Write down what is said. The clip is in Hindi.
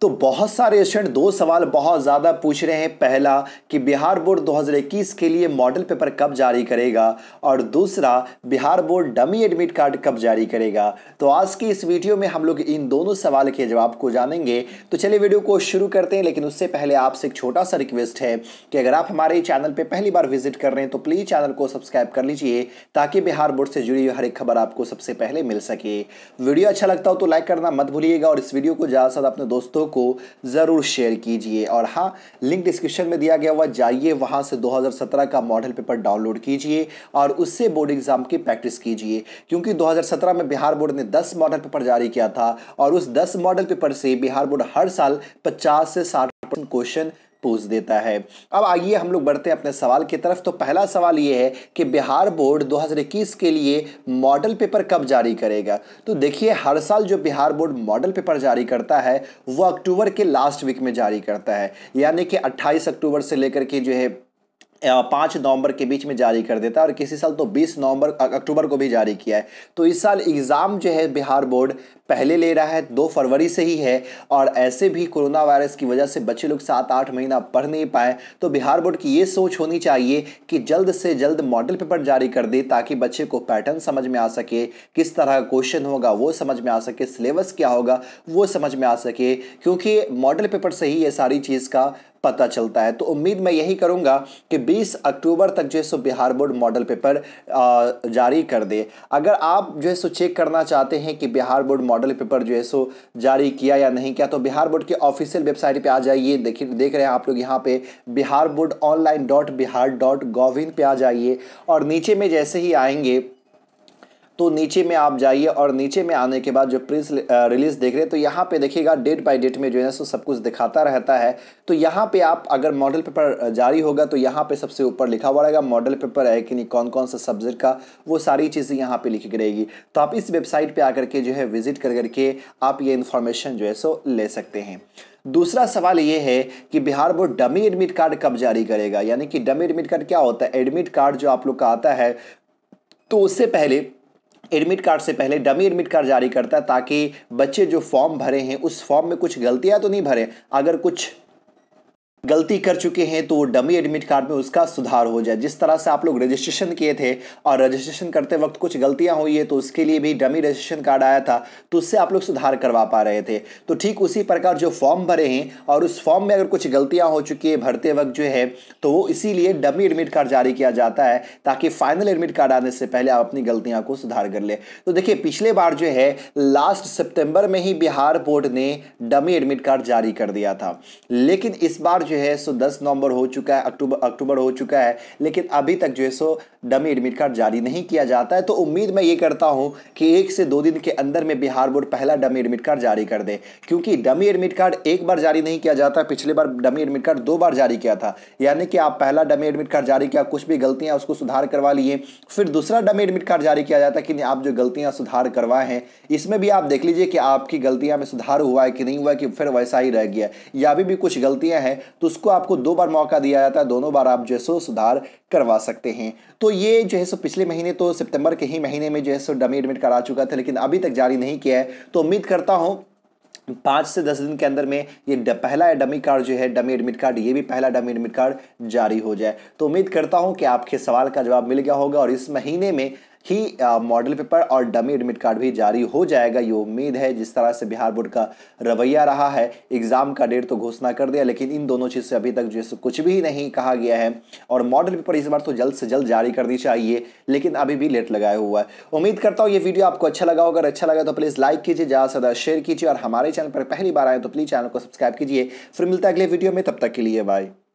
तो बहुत सारे स्टूडेंट दो सवाल बहुत ज़्यादा पूछ रहे हैं पहला कि बिहार बोर्ड 2021 के लिए मॉडल पेपर कब जारी करेगा और दूसरा Bihar board dummy admit card कब जारी करेगा तो आज की इस वीडियो में हम लोग इन दोनों सवाल के जवाब को जानेंगे तो चलिए वीडियो को शुरू करते हैं लेकिन उससे पहले आपसे एक छोटा सा रिक्वेस्ट है कि अगर आप हमारे चैनल पर पहली बार विजिट कर रहे हैं तो प्लीज़ चैनल को सब्सक्राइब कर लीजिए ताकि बिहार बोर्ड से जुड़ी हुई हर एक खबर आपको सबसे पहले मिल सके वीडियो अच्छा लगता हो तो लाइक करना मत भूलिएगा और इस वीडियो को ज़्यादा से ज़्यादा अपने दोस्तों को ज़रूर शेयर कीजिए और हाँ लिंक डिस्क्रिप्शन में दिया गया हुआ जाइए वहाँ से 2017 का मॉडल पेपर डाउनलोड कीजिए और उससे बोर्ड एग्ज़ाम की प्रैक्टिस कीजिए क्योंकि 2017 में बिहार बोर्ड ने 10 मॉडल पेपर जारी किया था और उस 10 मॉडल पेपर से बिहार बोर्ड हर साल 50 से 60 इंपॉर्टेंट क्वेश्चन पूछ देता है अब आइए हम लोग बढ़ते हैं अपने सवाल की तरफ तो पहला सवाल ये है कि बिहार बोर्ड 2021 के लिए मॉडल पेपर कब जारी करेगा तो देखिए हर साल जो बिहार बोर्ड मॉडल पेपर जारी करता है वो अक्टूबर के लास्ट वीक में जारी करता है यानी कि 28 अक्टूबर से लेकर के जो है पाँच नवंबर के बीच में जारी कर देता है और किसी साल तो बीस नवंबर अक्टूबर को भी जारी किया है तो इस साल एग्ज़ाम जो है बिहार बोर्ड पहले ले रहा है दो फरवरी से ही है और ऐसे भी कोरोना वायरस की वजह से बच्चे लोग सात आठ महीना पढ़ नहीं पाए तो बिहार बोर्ड की ये सोच होनी चाहिए कि जल्द से जल्द मॉडल पेपर जारी कर दे ताकि बच्चे को पैटर्न समझ में आ सके किस तरह का क्वेश्चन होगा वो समझ में आ सके सिलेबस क्या होगा वो समझ में आ सके क्योंकि मॉडल पेपर से ही ये सारी चीज़ का पता चलता है तो उम्मीद मैं यही करूँगा कि 20 अक्टूबर तक जो है सो बिहार बोर्ड मॉडल पेपर जारी कर दे अगर आप जो है सो चेक करना चाहते हैं कि बिहार बोर्ड मॉडल पेपर जो है सो जारी किया या नहीं किया तो बिहार बोर्ड की ऑफिशियल वेबसाइट पर आ जाइए देखिए देख रहे हैं आप लोग यहाँ पे Bihar board online dot Bihar dot gov in पर आ जाइए और नीचे में जैसे ही आएंगे तो नीचे में आप जाइए और नीचे में आने के बाद जो प्रिंस रिलीज़ देख रहे हैं तो यहाँ पे देखिएगा डेट बाय डेट में जो है सो सब कुछ दिखाता रहता है तो यहाँ पे आप अगर मॉडल पेपर जारी होगा तो यहाँ पे सबसे ऊपर लिखा हुआ रहेगा मॉडल पेपर है कि नहीं कौन कौन सा सब्जेक्ट का वो सारी चीज़ें यहाँ पर लिखी रहेगी तो आप इस वेबसाइट पर आकर के जो है विजिट कर करके आप ये इन्फॉर्मेशन जो है सो ले सकते हैं दूसरा सवाल ये है कि Bihar board dummy admit card कब जारी करेगा यानी कि डमी एडमिट कार्ड क्या होता है एडमिट कार्ड जो आप लोग का आता है तो उससे पहले एडमिट कार्ड से पहले डमी एडमिट कार्ड जारी करता है ताकि बच्चे जो फॉर्म भरे हैं उस फॉर्म में कुछ गलतियां तो नहीं भरे अगर कुछ गलती कर चुके हैं तो वो डमी एडमिट कार्ड में उसका सुधार हो जाए जिस तरह से आप लोग रजिस्ट्रेशन किए थे और रजिस्ट्रेशन करते वक्त कुछ गलतियां हुई है तो उसके लिए भी डमी रजिस्ट्रेशन कार्ड आया था तो उससे आप लोग सुधार करवा पा रहे थे तो ठीक उसी प्रकार जो फॉर्म भरे हैं और उस फॉर्म में अगर कुछ गलतियाँ हो चुकी है भरते वक्त जो है तो वो इसीलिए डमी एडमिट कार्ड जारी किया जाता है ताकि फाइनल एडमिट कार्ड आने से पहले आप अपनी गलतियाँ को सुधार कर ले तो देखिए पिछले बार जो है लास्ट सितंबर में ही बिहार बोर्ड ने डमी एडमिट कार्ड जारी कर दिया था लेकिन इस बार जो जो है सो 10 नवंबर हो चुका है अक्टूबर अक्टूबर हो चुका है लेकिन अभी तक जो है सो डमी एडमिट कार्ड जारी नहीं किया जाता है तो उम्मीद मैं ये करता हूँ कि एक से दो दिन के अंदर में बिहार बोर्ड पहला डमी एडमिट कार्ड जारी कर दे क्योंकि डमी एडमिट कार्ड एक बार जारी नहीं किया जाता पिछले बार डमी एडमिट कार्ड दो बार जारी किया था यानी कि आप पहला डमी एडमिट कार्ड जारी किया कुछ भी गलतियाँ उसको सुधार करवा लिए फिर दूसरा डमी एडमिट कार्ड जारी किया जाता है कि आप जो गलतियाँ सुधार करवाए हैं इसमें भी आप देख लीजिए कि आपकी गलतियाँ में सुधार हुआ है कि नहीं हुआ कि फिर वैसा ही रह गया या अभी भी कुछ गलतियाँ हैं तो उसको आपको दो बार मौका दिया जाता है दोनों बार आप जो सुधार करवा सकते हैं तो ये जो है सो पिछले महीने तो सितंबर के ही महीने में जो है सो डमी एडमिट करा चुका था लेकिन अभी तक जारी नहीं किया है तो उम्मीद करता हूँ पाँच से दस दिन के अंदर में ये पहला डमी कार्ड जो है डमी एडमिट कार्ड ये भी पहला डमी एडमिट कार्ड जारी हो जाए तो उम्मीद करता हूँ कि आपके सवाल का जवाब मिल गया होगा और इस महीने में ही मॉडल पेपर और डमी एडमिट कार्ड भी जारी हो जाएगा ये उम्मीद है जिस तरह से बिहार बोर्ड का रवैया रहा है एग्ज़ाम का डेट तो घोषणा कर दिया लेकिन इन दोनों चीज़ से अभी तक जो है कुछ भी नहीं कहा गया है और मॉडल पेपर इस बार तो जल्द से जल्द जारी करनी चाहिए लेकिन अभी भी लेट लगाया हुआ है उम्मीद करता हूँ ये वीडियो आपको अच्छा लगा अगर अच्छा लगा तो प्लीज़ लाइक कीजिए ज़्यादा से ज़्यादा शेयर कीजिए और हमारे चैनल पर पहली बार आए तो प्लीज़ चैनल को सब्सक्राइब कीजिए फिर मिलता है अगले वीडियो में तब तक के लिए बाय